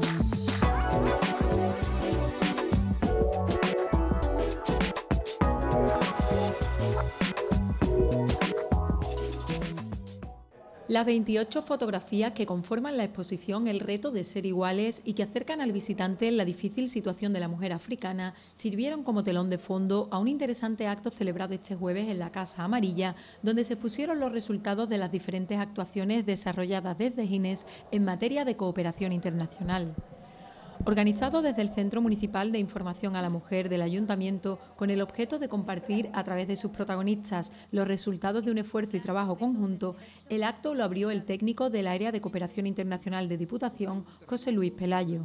Thank you. Las 28 fotografías que conforman la exposición El reto de ser iguales y que acercan al visitante la difícil situación de la mujer africana sirvieron como telón de fondo a un interesante acto celebrado este jueves en la Casa Amarilla, donde se pusieron los resultados de las diferentes actuaciones desarrolladas desde Gines en materia de cooperación internacional organizado desde el Centro Municipal de Información a la Mujer del Ayuntamiento con el objeto de compartir a través de sus protagonistas los resultados de un esfuerzo y trabajo conjunto, el acto lo abrió el técnico del Área de Cooperación Internacional de Diputación, José Luis Pelayo.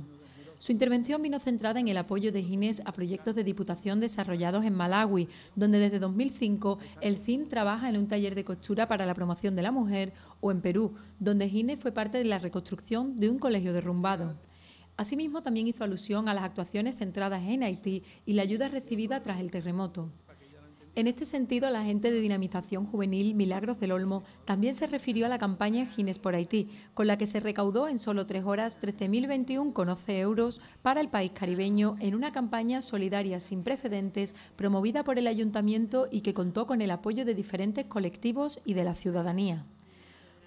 Su intervención vino centrada en el apoyo de GINES a proyectos de diputación desarrollados en Malawi, donde desde 2005 el CIN trabaja en un taller de costura para la promoción de la mujer, o en Perú, donde GINES fue parte de la reconstrucción de un colegio derrumbado. Asimismo, también hizo alusión a las actuaciones centradas en Haití y la ayuda recibida tras el terremoto. En este sentido, la agente de dinamización juvenil Milagros del Olmo también se refirió a la campaña Gines por Haití, con la que se recaudó en solo tres horas 13.021,11 euros para el país caribeño en una campaña solidaria sin precedentes promovida por el ayuntamiento y que contó con el apoyo de diferentes colectivos y de la ciudadanía.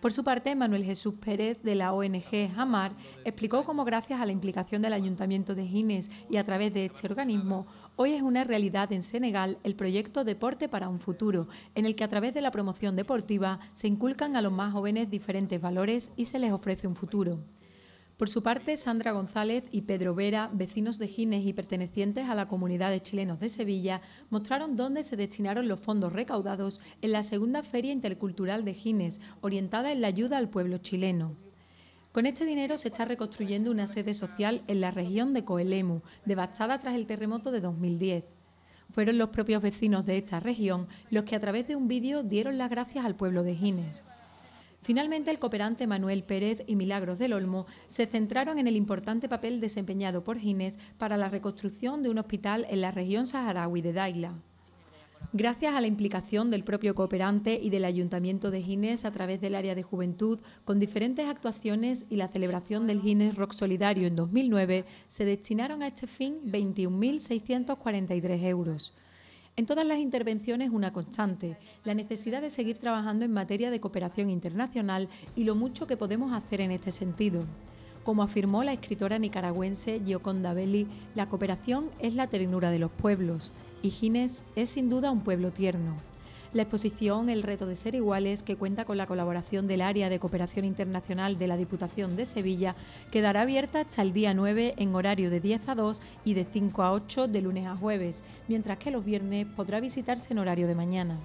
Por su parte, Manuel Jesús Pérez de la ONG Hamar explicó cómo gracias a la implicación del Ayuntamiento de Gines y a través de este organismo, hoy es una realidad en Senegal el proyecto Deporte para un futuro, en el que a través de la promoción deportiva se inculcan a los más jóvenes diferentes valores y se les ofrece un futuro. Por su parte, Sandra González y Pedro Vera, vecinos de Gines y pertenecientes a la comunidad de chilenos de Sevilla, mostraron dónde se destinaron los fondos recaudados en la segunda Feria Intercultural de Gines, orientada en la ayuda al pueblo chileno. Con este dinero se está reconstruyendo una sede social en la región de Coelemu, devastada tras el terremoto de 2010. Fueron los propios vecinos de esta región los que a través de un vídeo dieron las gracias al pueblo de Gines. Finalmente, el cooperante Manuel Pérez y Milagros del Olmo se centraron en el importante papel desempeñado por Gines para la reconstrucción de un hospital en la región saharaui de Daila. Gracias a la implicación del propio cooperante y del Ayuntamiento de Gines a través del área de juventud, con diferentes actuaciones y la celebración del Gines Rock Solidario en 2009, se destinaron a este fin 21.643 euros. En todas las intervenciones una constante, la necesidad de seguir trabajando en materia de cooperación internacional y lo mucho que podemos hacer en este sentido. Como afirmó la escritora nicaragüense Gioconda Belli, la cooperación es la ternura de los pueblos y Gines es sin duda un pueblo tierno. La exposición El reto de ser iguales, que cuenta con la colaboración del Área de Cooperación Internacional de la Diputación de Sevilla, quedará abierta hasta el día 9 en horario de 10 a 2 y de 5 a 8 de lunes a jueves, mientras que los viernes podrá visitarse en horario de mañana.